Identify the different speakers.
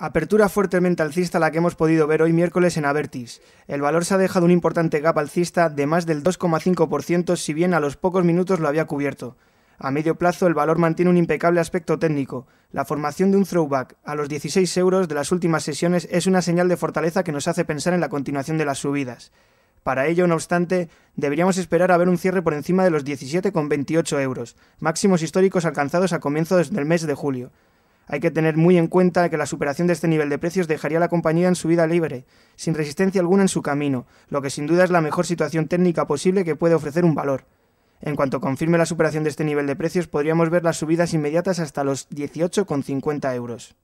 Speaker 1: Apertura fuertemente alcista la que hemos podido ver hoy miércoles en Avertis. El valor se ha dejado un importante gap alcista de más del 2,5% si bien a los pocos minutos lo había cubierto. A medio plazo el valor mantiene un impecable aspecto técnico. La formación de un throwback a los 16 euros de las últimas sesiones es una señal de fortaleza que nos hace pensar en la continuación de las subidas. Para ello, no obstante, deberíamos esperar a ver un cierre por encima de los 17,28 euros, máximos históricos alcanzados a comienzos del mes de julio. Hay que tener muy en cuenta que la superación de este nivel de precios dejaría a la compañía en su vida libre, sin resistencia alguna en su camino, lo que sin duda es la mejor situación técnica posible que puede ofrecer un valor. En cuanto confirme la superación de este nivel de precios, podríamos ver las subidas inmediatas hasta los 18,50 euros.